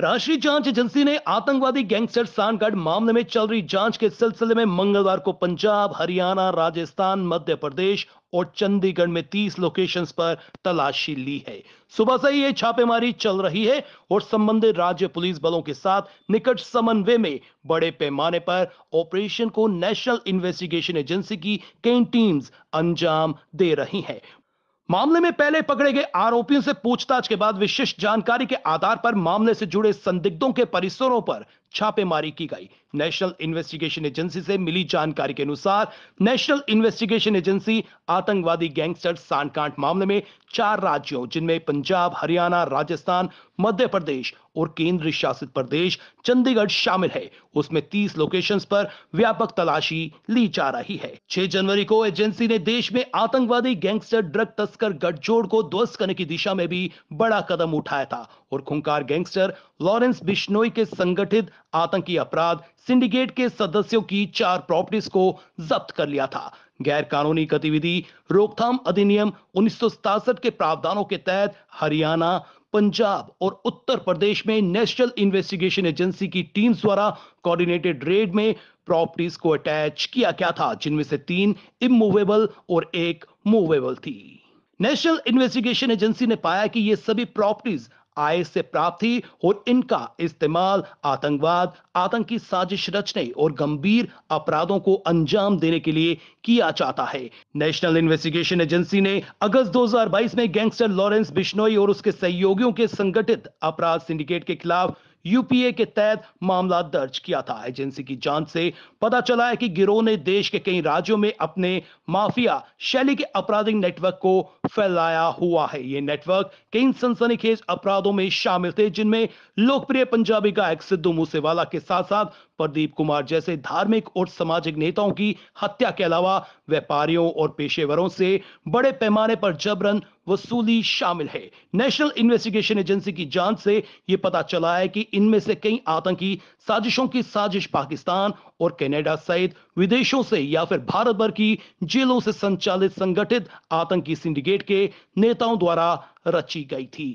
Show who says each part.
Speaker 1: राष्ट्रीय जांच एजेंसी ने आतंकवादी गैंगस्टर सानगढ़ मामले में चल रही जांच के सिलसिले में मंगलवार को पंजाब हरियाणा राजस्थान मध्य प्रदेश और चंडीगढ़ में 30 लोकेशंस पर तलाशी ली है सुबह से ही ये छापेमारी चल रही है और संबंधित राज्य पुलिस बलों के साथ निकट समन्वय में बड़े पैमाने पर ऑपरेशन को नेशनल इन्वेस्टिगेशन एजेंसी की कई टीम्स अंजाम दे रही हैं मामले में पहले पकड़े गए आरोपियों से पूछताछ के बाद विशिष्ट जानकारी के आधार पर मामले से जुड़े संदिग्धों के परिसरों पर छापेमारी की गई नेशनल इन्वेस्टिगेशन एजेंसी से मिली जानकारी के अनुसार नेशनल इन्वेस्टिगेशन एजेंसी आतंकवादी गैंगस्टर सांडकांड मामले में चार राज्यों जिनमें पंजाब हरियाणा राजस्थान मध्य प्रदेश और केंद्र शासित प्रदेश चंडीगढ़ शामिल है उसमें 30 लोकेशंस पर व्यापक तलाशी ली जा रही है 6 जनवरी को एजेंसी ने देश में आतंकवादी गैंगस्टर ड्रग तस्कर गठजोड़ को ध्वस्त करने की दिशा में भी बड़ा कदम उठाया था और खुंकार गैंगस्टर लॉरेंस बिश्नोई के संगठित आतंकी अपराध सिंडिकेट के सदस्यों की चार प्रॉपर्टीज को जब्त कर लिया था गैर कानूनी गतिविधि रोकथाम अधिनियम उन्नीस के प्रावधानों के तहत हरियाणा पंजाब और उत्तर प्रदेश में नेशनल इन्वेस्टिगेशन एजेंसी की टीम द्वारा कोऑर्डिनेटेड रेड में प्रॉपर्टीज को अटैच किया गया था जिनमें से तीन इमूवेबल और एक मूवेबल थी नेशनल इन्वेस्टिगेशन एजेंसी ने पाया कि ये सभी प्रॉपर्टीज आय से प्राप्ति और इनका इस्तेमाल आतंकवाद आतंकी साजिश रचने और गंभीर अपराधों को अंजाम देने के लिए किया जाता है नेशनल इन्वेस्टिगेशन एजेंसी ने अगस्त 2022 में गैंगस्टर लॉरेंस बिश्नोई और उसके सहयोगियों के संगठित अपराध सिंडिकेट के खिलाफ यूपीए के तहत मामला दर्ज किया था एजेंसी की जांच से पता चला है कि गिरोह ने देश के कई राज्यों में अपने माफिया शैली के आपराधिक नेटवर्क को फैलाया हुआ है ये नेटवर्क कई सनसनीखेज अपराधों में शामिल थे जिनमें लोकप्रिय पंजाबी गायक सिद्धू मूसेवाला के साथ साथ प्रदीप कुमार जैसे धार्मिक और सामाजिक नेताओं की हत्या के अलावा व्यापारियों और पेशेवरों से बड़े पैमाने पर जबरन वसूली शामिल है नेशनल इन्वेस्टिगेशन एजेंसी की जांच से यह पता चला है कि इनमें से कई आतंकी साजिशों की साजिश पाकिस्तान और कनाडा सहित विदेशों से या फिर भारत भर की जेलों से संचालित संगठित आतंकी सिंडिकेट के नेताओं द्वारा रची गई थी